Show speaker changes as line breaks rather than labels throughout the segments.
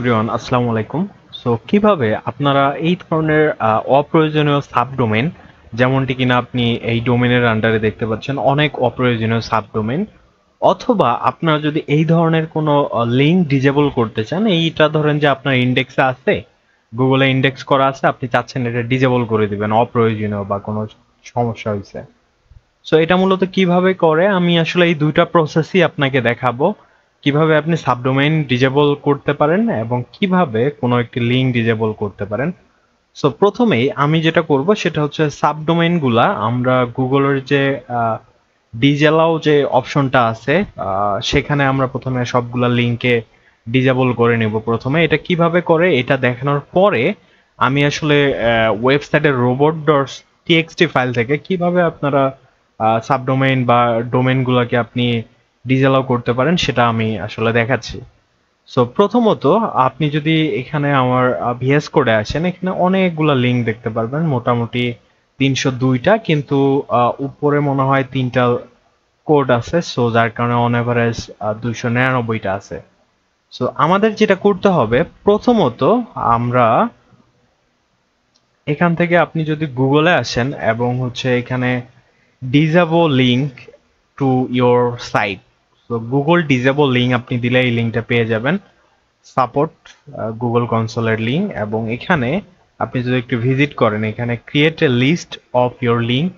everyone আসসালামু আলাইকুম so কিভাবে আপনারা এই ধরনের অপ্রয়োজনীয় সাবডোমেন যেমনটি কিনা আপনি এই ডোমেনের আন্ডারে দেখতে পাচ্ছেন অনেক অপ্রয়োজনীয় সাবডোমেন অথবা আপনারা যদি এই ধরনের কোনো লিঙ্ক ডিজেবল করতে চান এইটা ধরেন যে আপনার ইন্ডেক্সে আছে গুগলে ইন্ডেক্স করা আছে আপনি চাচ্ছেন এটা ডিজেবল করে দিবেন অপ্রয়োজনীয় বা কোনো সমস্যা হয়েছে সো এটা মূলত কিভাবে করে আমি আসলে এই দুইটা প্রসেসই আপনাকে দেখাবো কিভাবে আপনি সাবডোমেইন ডিজেবল করতে পারেন এবং কিভাবে কোনো একটি লিঙ্ক ডিজেবল করতে পারেন সো প্রথমেই আমি যেটা করব সেটা হচ্ছে সাবডোমেইনগুলা আমরা গুগলের যে ডিজেলাও যে অপশনটা আছে সেখানে আমরা প্রথমে সবগুলা লিঙ্কে ডিজেবল করে নেব প্রথমে এটা কিভাবে করে এটা দেখানোর পরে আমি আসলে ওয়েবসাইটে রোবট ডটস টিএক্সটি ফাইল থেকে কিভাবে আপনারা সাবডোমেইন বা গুলাকে আপনি ডিজেলাও করতে পারেন সেটা আমি আসলে দেখাচ্ছি সো প্রথমত আপনি যদি এখানে আমার ভিএস কোডে আসেন এখানে অনেকগুলো লিঙ্ক দেখতে পারবেন মোটামুটি তিনশো দুইটা কিন্তু উপরে মনে হয় তিনটা কোড আছে সো যার কারণে অন অ্যাভারেজ দুইশো নিরানব্বইটা আছে সো আমাদের যেটা করতে হবে প্রথমত আমরা এখান থেকে আপনি যদি গুগলে আসেন এবং হচ্ছে এখানে disavow link to your site তো গুগল ডিজেবল লিঙ্ক আপনি দিলে এই লিঙ্কটা পেয়ে যাবেন সাপোর্ট গুগল কনসোলের লিঙ্ক এবং এখানে আপনি যদি একটু ভিজিট করেন এখানে create a list of your link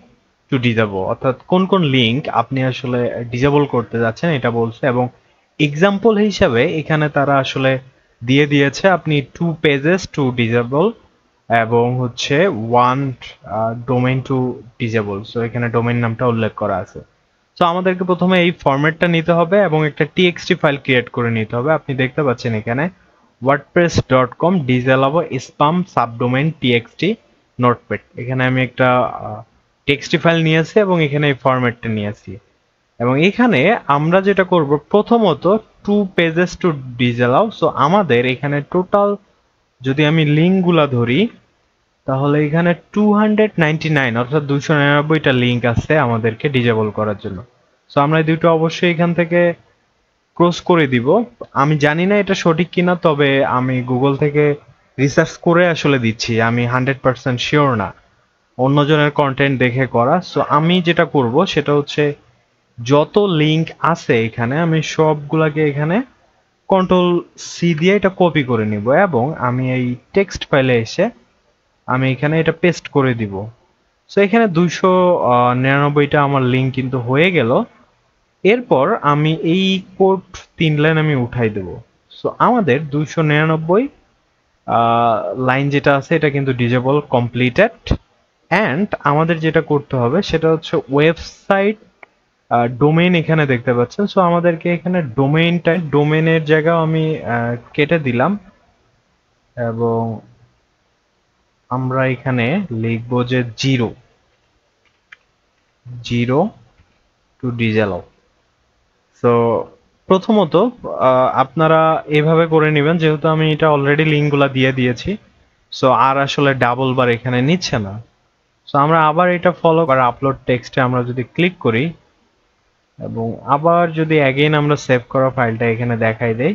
to disable অর্থাৎ কোন কোন লিঙ্ক আপনি আসলে ডিজেবল করতে যাচ্ছেন এটা বলছে এবং এক্সাম্পল হিসাবে এখানে তারা আসলে দিয়ে দিয়েছে আপনি টু পেজেস টু ডিজেবল এবং হচ্ছে one domain to disable so এখানে ডোমেন নামটা উল্লেখ করা আছে সো আমাদেরকে প্রথমে এই ফরম্যাটটা নিতে হবে এবং একটা টিএক্সটি ফাইল ক্রিয়েট করে নিতে হবে আপনি দেখতে পাচ্ছেন এখানে WordPress dot com disavow spam subdomain TXT notepad এখানে আমি একটা টেক্সটি ফাইল নিয়ে আসি এবং এখানে এই ফরম্যাটটা আসি এবং এখানে আমরা যেটা করব প্রথমত to pages to disavow so আমাদের এখানে টোটাল যদি আমি লিঙ্কগুলা ধরি তাহলে এখানে টু হান্ড্রেড নাইন অর্থাৎ দুশো নিরানব্বইটা লিঙ্ক আছে আমাদেরকে ডিজেবল করার জন্য সো আমরা দুটো অবশ্যই এখান থেকে ক্রস করে দিব আমি জানি না এটা সঠিক কিনা তবে আমি গুগল থেকে রিসার্চ করে আসলে দিচ্ছি আমি হান্ড্রেড পার্সেন্ট শিওর না অন্যজনের কন্টেন্ট দেখে করা সো আমি যেটা করব সেটা হচ্ছে যত লিঙ্ক আছে এখানে আমি সবগুলাকে এখানে কন্ট্রোল সি দিয়ে এটা কপি করে নিব এবং আমি এই টেক্সট ফাইলে এসে আমি এখানে এটা পেস্ট করে দিব সো এখানে দুইশো নিরানব্বইটা আমার লিঙ্ক কিন্তু হয়ে গেল এরপর আমি এই কোড তিন লাইন আমি উঠাই দেব সো আমাদের দুইশো নিরানব্বই লাইন যেটা আছে এটা কিন্তু ডিজেবল কমপ্লিটেড অ্যান্ড আমাদের যেটা করতে হবে সেটা হচ্ছে ওয়েবসাইট ডোমেইন এখানে দেখতে পাচ্ছেন সো আমাদেরকে এখানে ডোমেইনটা ডোমেনের জায়গা আমি কেটে দিলাম এবং আমরা এখানে লিখব যে zero zero to disavow so প্রথমত আপনারা এভাবে করে নেবেন যেহেতু আমি এটা অলরেডি লিঙ্কগুলো দিয়ে দিয়েছি সো আর আসলে ডাবল বার এখানে নিচ্ছে না সো আমরা আবার এটা ফলো আর আপলোড টেক্সটে আমরা যদি ক্লিক করি এবং আবার যদি অ্যাগেন আমরা সেভ করা ফাইলটা এখানে দেখাই দেই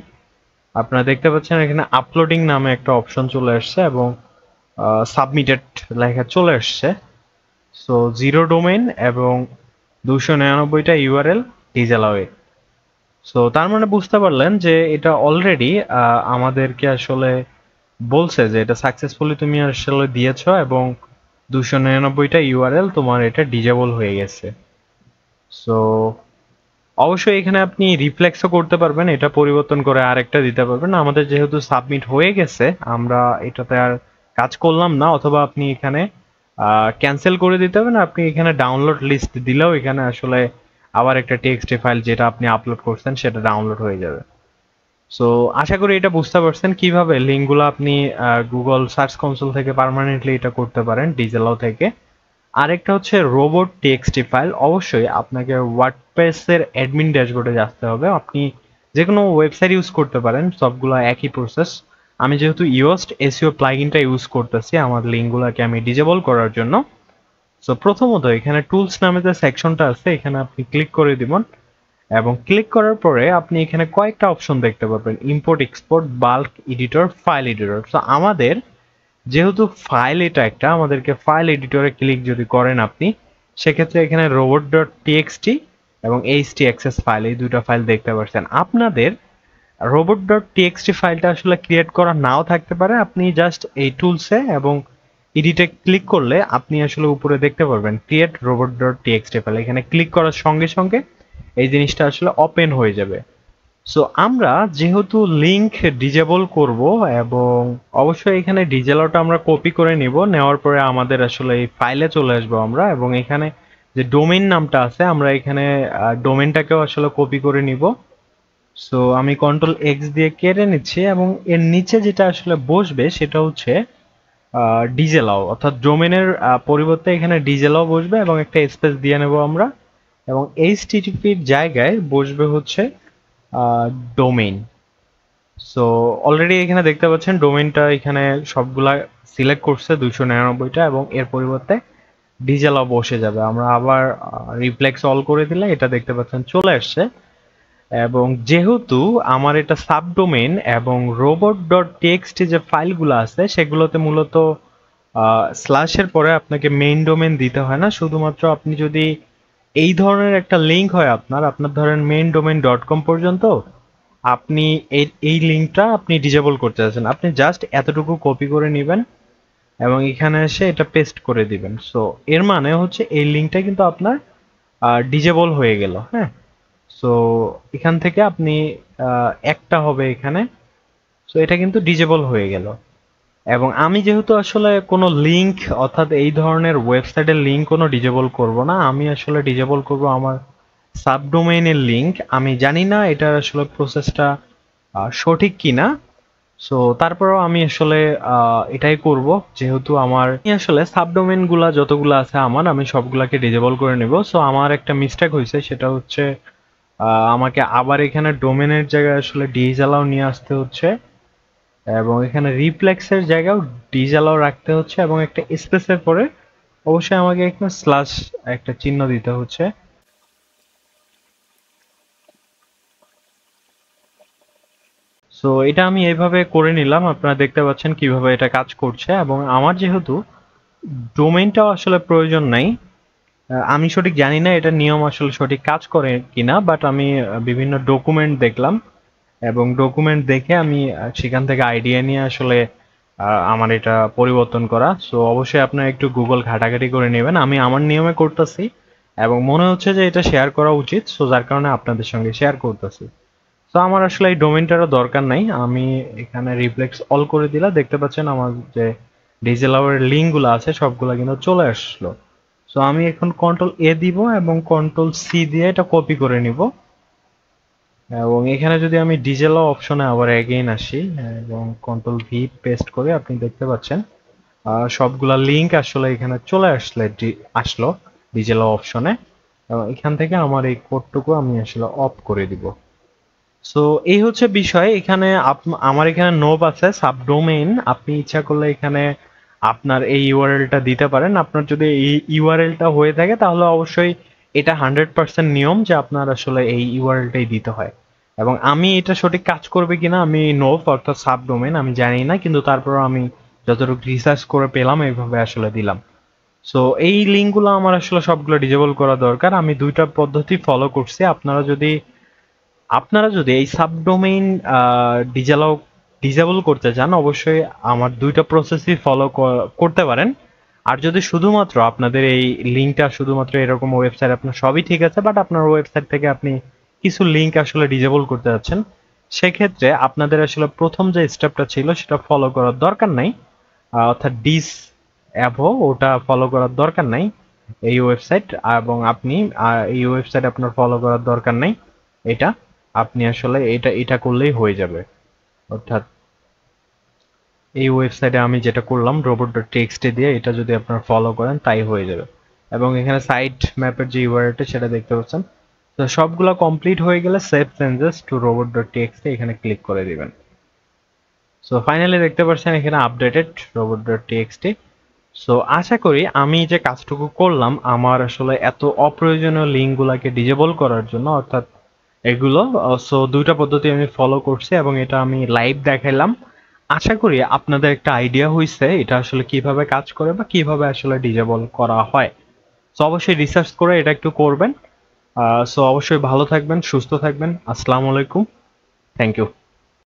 আপনারা দেখতে পাচ্ছেন এখানে আপলোডিং নামে একটা অপশন চলে আসছে এবং সাবমিটেড লেখা চলে আসছে সো জিরো ডোমেন এবং দুশো নিরানব্বইটা ইউআরএল ডিজেলাওয়ে সো তার মানে বুঝতে পারলেন যে এটা অলরেডি আমাদেরকে আসলে বলছে যে এটা সাকসেসফুলি তুমি আসলে দিয়েছ এবং দুশো নিরানব্বইটা ইউআরএল তোমার এটা ডিজেবল হয়ে গেছে সো অবশ্যই এখানে আপনি রিফ্লেক্সও করতে পারবেন এটা পরিবর্তন করে আরেকটা দিতে পারবেন আমাদের যেহেতু সাবমিট হয়ে গেছে আমরা এটাতে আর কাজ করলাম না অথবা আপনি এখানে ক্যান্সেল করে দিতে হবে না আপনি এখানে ডাউনলোড লিস্ট দিলেও এখানে আসলে আবার একটা টেক্সট ফাইল যেটা আপনি আপলোড করছেন সেটা ডাউনলোড হয়ে যাবে সো আশা করি এটা বুঝতে পারছেন কিভাবে লিঙ্কগুলো আপনি গুগল সার্চ কনসোল থেকে পারমানেন্টলি এটা করতে পারেন ডিজেলও থেকে আরেকটা হচ্ছে রোবট টেক্সট ফাইল অবশ্যই আপনাকে ওয়ার্ডপ্রেসের অ্যাডমিন ড্যাশবোর্ডে আসতে হবে আপনি যে কোনো ওয়েবসাইট ইউজ করতে পারেন সবগুলো একই প্রসেস আমি যেহেতু ইওস্ট এসিও প্লাগিনটা ইউজ করতেছি আমার লিঙ্কগুলোকে আমি ডিজেবল করার জন্য সো প্রথমত এখানে টুলস নামে যে সেকশনটা আছে এখানে আপনি ক্লিক করে দিবেন এবং ক্লিক করার পরে আপনি এখানে কয়েকটা অপশন দেখতে পাবেন import export bulk editor file editor so আমাদের যেহেতু ফাইল এটা একটা আমাদেরকে ফাইল এডিটরে ক্লিক যদি করেন আপনি সেক্ষেত্রে এখানে রোবট ডট টিএক্সটি এবং এইচটি অ্যাক্সেস ফাইল এই দুটো ফাইল দেখতে পাচ্ছেন আপনাদের রোবট ডট টিএক্সটি ফাইলটা আসলে ক্রিয়েট করা নাও থাকতে পারে আপনি জাস্ট এই টুলসে এবং এডিটে ক্লিক করলে আপনি আসলে উপরে দেখতে পারবেন create robot dot TXT file এখানে ক্লিক করার সঙ্গে সঙ্গে এই জিনিসটা আসলে ওপেন হয়ে যাবে সো আমরা যেহেতু লিংক ডিজেবল করব এবং অবশ্যই এখানে ডিজেলটা আমরা কপি করে নেব নেওয়ার পরে আমাদের আসলে এই ফাইলে চলে আসবো আমরা এবং এখানে যে ডোমেন নামটা আছে আমরা এখানে ডোমেনটাকেও আসলে কপি করে নিব সো আমি কন্ট্রোল এক্স দিয়ে কেটে নিচ্ছি এবং এর নিচে যেটা আসলে বসবে সেটা হচ্ছে ডিজেলাও অর্থাৎ ডোমেনের পরিবর্তে এখানে ডিজেলাও বসবে এবং একটা স্পেস দিয়ে নেব আমরা এবং এইচটিটিপির জায়গায় বসবে হচ্ছে ডোমেইন সো অলরেডি এখানে দেখতে পাচ্ছেন ডোমেইনটা এখানে সবগুলা সিলেক্ট করছে দুইশো নিরানব্বইটা এবং এর পরিবর্তে ডিজেলাও বসে যাবে আমরা আবার রিপ্লেক্স অল করে দিলে এটা দেখতে পাচ্ছেন চলে আসছে এবং যেহেতু আমার এটা সাবডোমেন এবং রোবট ডট টেক্সট যে ফাইলগুলো আছে সেগুলোতে মূলত স্ল্যাশের পরে আপনাকে মেইন ডোমেন দিতে হয় না শুধুমাত্র আপনি যদি এই ধরনের একটা লিঙ্ক হয় আপনার আপনার ধরেন মেইন ডোমেন ডট কম পর্যন্ত আপনি এই লিঙ্কটা আপনি ডিজেবল করতে চাচ্ছেন আপনি জাস্ট এতটুকু কপি করে নেবেন এবং এখানে এসে এটা পেস্ট করে দিবেন সো এর মানে হচ্ছে এই লিঙ্কটা কিন্তু আপনার ডিজেবল হয়ে গেল হ্যাঁ সো এখান থেকে আপনি একটা হবে এখানে সো এটা কিন্তু ডিজেবল হয়ে গেল এবং আমি যেহেতু আসলে কোনো লিংক অর্থাৎ এই ধরনের ওয়েবসাইটের লিঙ্ক কোনো ডিজেবল করব না আমি আসলে ডিজেবল করব আমার সাবডোমেইনের লিংক আমি জানি না এটার আসলে প্রসেসটা সঠিক কিনা সো তারপরেও আমি আসলে এটাই করব যেহেতু আমার আসলে সাবডোমেনগুলা যতগুলো আছে আমার আমি সবগুলাকে ডিজেবল করে নেব সো আমার একটা মিস্টেক হয়েছে সেটা হচ্ছে আমাকে আবার এখানে ডোমেনের জায়গায় আসলে ডিজেলাও নিয়ে আসতে হচ্ছে এবং এখানে রিপ্লেক্সের জায়গাও ডিজেলাও রাখতে হচ্ছে এবং একটা স্পেসের পরে অবশ্যই আমাকে এখানে স্ল্যাশ একটা চিহ্ন দিতে হচ্ছে সো এটা আমি এইভাবে করে নিলাম আপনারা দেখতে পাচ্ছেন কিভাবে এটা কাজ করছে এবং আমার যেহেতু ডোমেনটাও আসলে প্রয়োজন নাই আমি সঠিক জানি না এটা নিয়ম আসলে সঠিক কাজ করে কিনা বাট আমি বিভিন্ন ডকুমেন্ট দেখলাম এবং ডকুমেন্ট দেখে আমি সেখান থেকে আইডিয়া নিয়ে আসলে আমার এটা পরিবর্তন করা সো অবশ্যই আপনারা একটু গুগল ঘাটাঘাটি করে নেবেন আমি আমার নিয়মে করতেছি এবং মনে হচ্ছে যে এটা শেয়ার করা উচিত সো যার কারণে আপনাদের সঙ্গে শেয়ার করতেছি সো আমার আসলে এই ডোমেনটারও দরকার নাই আমি এখানে রিফ্লেক্স অল করে দিলা দেখতে পাচ্ছেন আমার যে ডিজেল আওয়ার লিঙ্কগুলো আছে সবগুলো কিন্তু চলে আসলো সো আমি এখন কন্ট্রোল এ দিব এবং কন্ট্রোল সি দিয়ে এটা কপি করে নিব এবং এখানে যদি আমি ডিজেল অপশনে আবার এগেইন আসি এবং কন্ট্রোল ভি পেস্ট করে আপনি দেখতে পাচ্ছেন সবগুলা লিংক আসলে এখানে চলে আসলে আসলো ডিজেল অপশনে এখান থেকে আমার এই কোডটুকু আমি আসলে অফ করে দিব সো এই হচ্ছে বিষয় এখানে আমার এখানে নোব আছে সাবডোমেইন আপনি ইচ্ছা করলে এখানে আপনার এই ইউআরএলটা দিতে পারেন আপনার যদি এই ইউআরএলটা হয়ে থাকে তাহলে অবশ্যই এটা হান্ড্রেড পার্সেন্ট নিয়ম যে আপনার আসলে এই ইউআরএলটাই দিতে হয় এবং আমি এটা সঠিক কাজ করবে কিনা আমি নোভ অর্থাৎ সাব ডোমেন আমি জানি না কিন্তু তারপরও আমি যতটুকু রিসার্চ করে পেলাম এইভাবে আসলে দিলাম সো এই লিঙ্কগুলো আমার আসলে সবগুলো ডিজেবল করা দরকার আমি দুইটা পদ্ধতি ফলো করছি আপনারা যদি আপনারা যদি এই সাবডোমেইন ডিজালাও ডিসেবল করতে চান অবশ্যই আমার দুইটা প্রসেসই ফলো করতে পারেন আর যদি শুধুমাত্র আপনাদের এই লিঙ্কটা শুধুমাত্র এরকম ওয়েবসাইট আপনার সবই ঠিক আছে বাট আপনার ওয়েবসাইট থেকে আপনি কিছু লিঙ্ক আসলে ডিজেবল করতে যাচ্ছেন সেক্ষেত্রে আপনাদের আসলে প্রথম যে স্টেপটা ছিল সেটা ফলো করার দরকার নাই অর্থাৎ ডিস অ্যাভো ওটা ফলো করার দরকার নাই এই ওয়েবসাইট এবং আপনি এই ওয়েবসাইট আপনার ফলো করার দরকার নাই এটা আপনি আসলে এটা এটা করলেই হয়ে যাবে অর্থাৎ এই ওয়েবসাইটে আমি যেটা করলাম রোবট ডট টেক্সটে দিয়ে এটা যদি আপনারা ফলো করেন তাই হয়ে যাবে এবং এখানে সাইট ম্যাপের যে ইউআরএলটা সেটা দেখতে পাচ্ছেন তো সবগুলো কমপ্লিট হয়ে গেলে save changes to robot dot টেক্সটে এখানে ক্লিক করে দেবেন সো ফাইনালি দেখতে পাচ্ছেন এখানে আপডেটেড রোবট ডট টেক্সটে সো আশা করি আমি যে কাজটুকু করলাম আমার আসলে এত অপ্রয়োজনীয় লিঙ্কগুলোকে ডিজেবল করার জন্য অর্থাৎ এগুলো সো দুইটা পদ্ধতি আমি ফলো করছি এবং এটা আমি লাইভ দেখাইলাম আশা করি আপনাদের একটা আইডিয়া হয়েছে এটা আসলে কিভাবে কাজ করে বা কিভাবে আসলে ডিজেবল করা হয় সো অবশ্যই রিসার্চ করে এটা একটু করবেন সো অবশ্যই ভালো থাকবেন সুস্থ থাকবেন আসসালামু আলাইকুম থ্যাংক ইউ